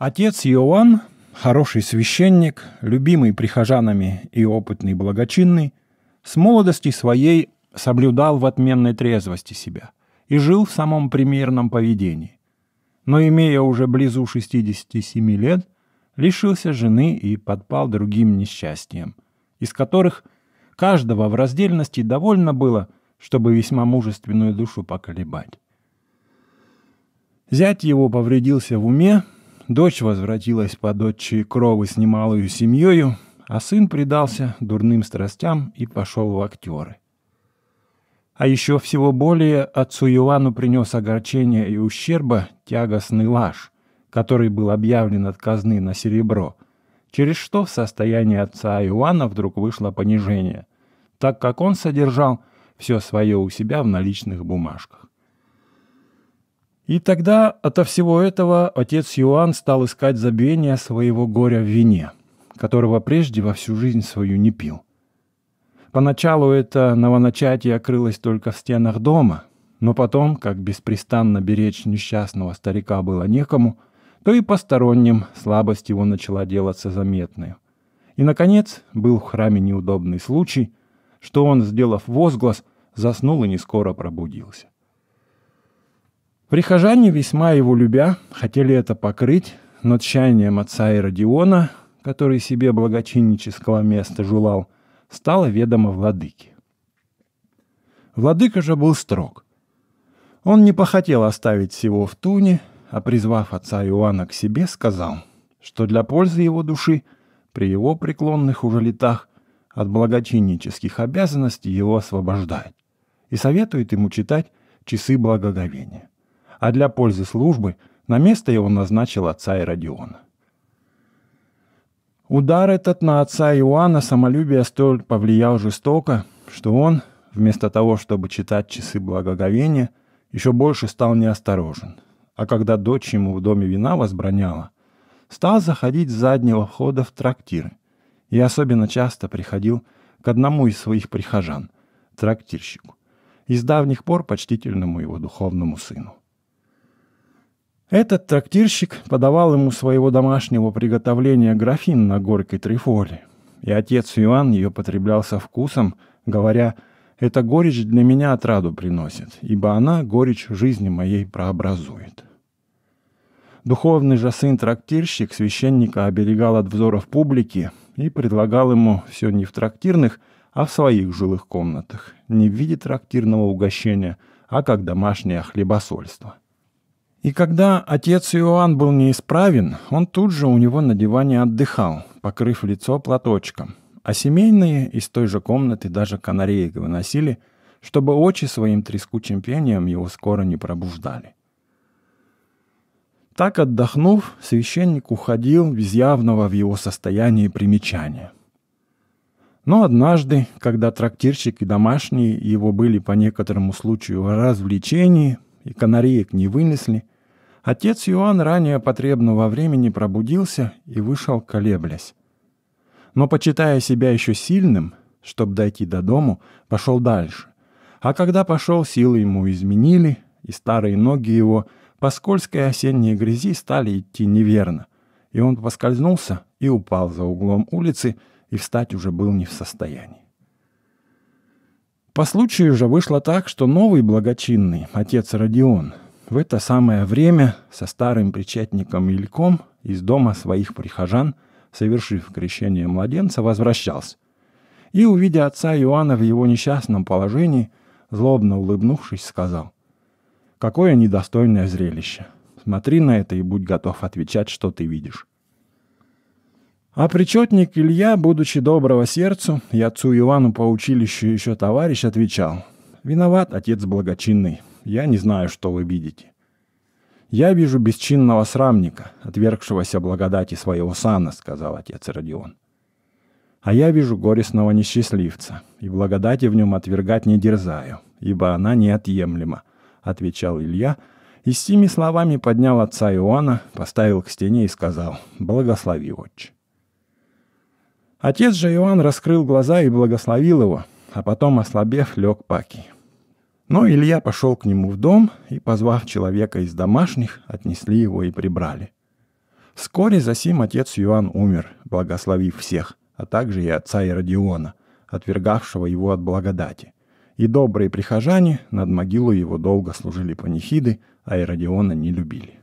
Отец Иоанн, хороший священник, любимый прихожанами и опытный благочинный, с молодости своей соблюдал в отменной трезвости себя и жил в самом примерном поведении. Но, имея уже близу 67 лет, лишился жены и подпал другим несчастьям, из которых каждого в раздельности довольно было, чтобы весьма мужественную душу поколебать. Зять его повредился в уме, Дочь возвратилась под отчие кровы с немалою семьёю, а сын предался дурным страстям и пошел в актеры. А еще всего более отцу Ивану принес огорчение и ущерба тягостный лаж, который был объявлен от казны на серебро, через что в состоянии отца Ивана вдруг вышло понижение, так как он содержал все свое у себя в наличных бумажках. И тогда ото всего этого отец Иоанн стал искать забвения своего горя в вине, которого прежде во всю жизнь свою не пил. Поначалу это новоначатие крылось только в стенах дома, но потом, как беспрестанно беречь несчастного старика было некому, то и посторонним слабость его начала делаться заметной. И, наконец, был в храме неудобный случай, что он, сделав возглас, заснул и не скоро пробудился. Прихожане, весьма его любя, хотели это покрыть, но тщанием отца Иродиона, который себе благочиннического места желал, стало ведомо владыке. Владыка же был строг. Он не похотел оставить всего в туне, а призвав отца Иоанна к себе, сказал, что для пользы его души при его преклонных уже летах от благочиннических обязанностей его освобождает и советует ему читать «Часы благоговения» а для пользы службы на место его назначил отца Иродиона. Удар этот на отца Иоанна самолюбие столь повлиял жестоко, что он, вместо того, чтобы читать часы благоговения, еще больше стал неосторожен. А когда дочь ему в доме вина возбраняла, стал заходить с заднего входа в трактиры. И особенно часто приходил к одному из своих прихожан, трактирщику, и с давних пор почтительному его духовному сыну. Этот трактирщик подавал ему своего домашнего приготовления графин на горькой трифоле, и отец Иоанн ее потреблял со вкусом, говоря «Эта горечь для меня отраду приносит, ибо она горечь жизни моей прообразует». Духовный же сын-трактирщик священника оберегал от взоров публики и предлагал ему все не в трактирных, а в своих жилых комнатах, не в виде трактирного угощения, а как домашнее хлебосольство – и когда отец Иоанн был неисправен, он тут же у него на диване отдыхал, покрыв лицо платочком. А семейные из той же комнаты даже канареек выносили, чтобы очи своим трескучим пением его скоро не пробуждали. Так отдохнув, священник уходил без явного в его состоянии примечания. Но однажды, когда трактирщик и домашние его были по некоторому случаю развлечений, и канареек не вынесли, отец Иоанн ранее потребного времени пробудился и вышел, колеблясь. Но, почитая себя еще сильным, чтобы дойти до дому, пошел дальше. А когда пошел, силы ему изменили, и старые ноги его по скользкой осенней грязи стали идти неверно. И он поскользнулся и упал за углом улицы, и встать уже был не в состоянии. По случаю же вышло так, что новый благочинный, отец Родион, в это самое время со старым причетником Ильком из дома своих прихожан, совершив крещение младенца, возвращался. И, увидя отца Иоанна в его несчастном положении, злобно улыбнувшись, сказал, «Какое недостойное зрелище! Смотри на это и будь готов отвечать, что ты видишь». А причетник Илья, будучи доброго сердцу, и отцу Ивану по училищу еще товарищ, отвечал, «Виноват, отец благочинный, я не знаю, что вы видите». «Я вижу бесчинного срамника, отвергшегося благодати своего сана», — сказал отец Родион. «А я вижу горестного несчастливца, и благодати в нем отвергать не дерзаю, ибо она неотъемлема», — отвечал Илья, и с теми словами поднял отца Иоанна, поставил к стене и сказал «Благослови, отче». Отец же Иоанн раскрыл глаза и благословил его, а потом, ослабев, лег паки. Но Илья пошел к нему в дом и, позвав человека из домашних, отнесли его и прибрали. Вскоре сим отец Иоанн умер, благословив всех, а также и отца Иродиона, отвергавшего его от благодати. И добрые прихожане над могилу его долго служили панихиды, а Иродиона не любили.